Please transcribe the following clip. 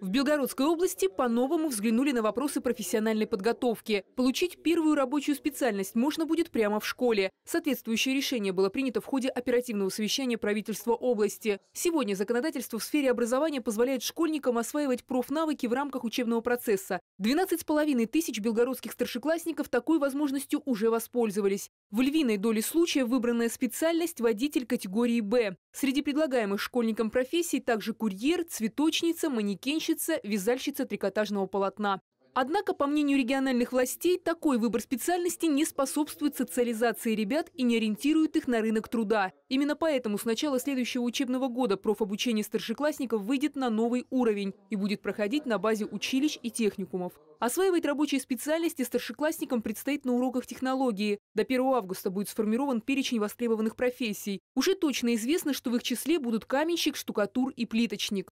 В Белгородской области по-новому взглянули на вопросы профессиональной подготовки. Получить первую рабочую специальность можно будет прямо в школе. Соответствующее решение было принято в ходе оперативного совещания правительства области. Сегодня законодательство в сфере образования позволяет школьникам осваивать профнавыки в рамках учебного процесса. 12,5 тысяч белгородских старшеклассников такой возможностью уже воспользовались. В львиной доле случаев выбранная специальность – водитель категории «Б». Среди предлагаемых школьникам профессий также курьер, цветочница, манекенщик, трикотажщица, вязальщица трикотажного полотна. Однако, по мнению региональных властей, такой выбор специальности не способствует социализации ребят и не ориентирует их на рынок труда. Именно поэтому с начала следующего учебного года профобучение старшеклассников выйдет на новый уровень и будет проходить на базе училищ и техникумов. Осваивать рабочие специальности старшеклассникам предстоит на уроках технологии. До 1 августа будет сформирован перечень востребованных профессий. Уже точно известно, что в их числе будут каменщик, штукатур и плиточник.